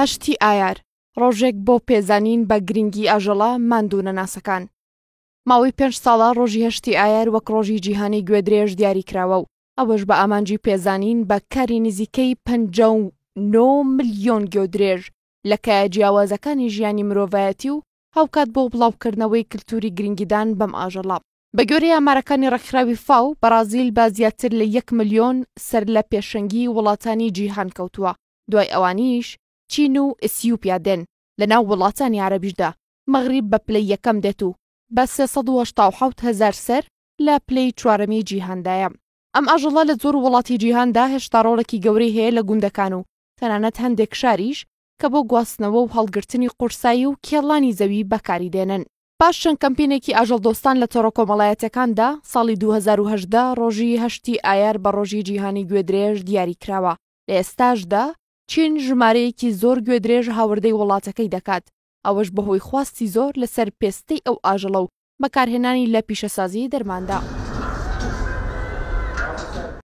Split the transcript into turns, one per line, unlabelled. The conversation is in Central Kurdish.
هەشتی ئایار ڕۆژێک بۆ پێزانین بە گرنگی ئاژەڵە مادوونە ناسەکان ماوەی پێنج ساڵە ڕۆژی هەشتی ئایار وەک ڕۆژی جیهانی گوێدرێژ دیاری کراوە و ئەوەش بە ئامانجی پێزانین بە کاری نزیکەی 5 میلیۆن گۆدرێژ لەکایە جیاوازەکانی ژیانی مرۆڤایەتی و هاوکات بۆ بڵاوکردنەوەی کللتوری گرنگیدان بەم ئاژەڵاب بە گەورەی ئامارەکانی ڕخراوی فاو بەرازیل با زیاتر لە 1 میلیۆن سەر لە پێشەنگی وڵاتانی جیهان کەوتووە دوای ئەوانیش چین و ئسیوپیا دێن لە ناو وڵاتانی عربیشدا مەغریب بە پلەی یەکەم دێت و بە 1970 هزار سەر لە پلەی چوارەمی جیهندایە ئەم ئاژەڵە لە زۆر وڵاتی جیهاندا هێشتا ڕۆڵێکی گەورەی هەیە لە گوندەکان و تەنانەت هەندێک شاریش کە بۆ گواستنەوە و هەڵگرتنی قورسایی و کێڵانی زەوی بەکاری دێنن پاش چەند کەمپینێکی ئاژەڵدۆستان لە تۆڕۆ کۆمەڵایەتەکاندا ساڵی 2010 ڕۆژی هەشتی ئایار بە ڕۆژی جیهانی گوێدرێژ دیاری کراوە لە ئێستاشدا چین ژمارەیەکی زۆر گوێدرێژ هاوردەی وڵاتەکەی دەکات ئەوەش بەهۆی خواستی زۆر لەسەر پێستەی ئەو ئاژەڵە و بەکارهێنانی لە پیشەسازی دەرماندا.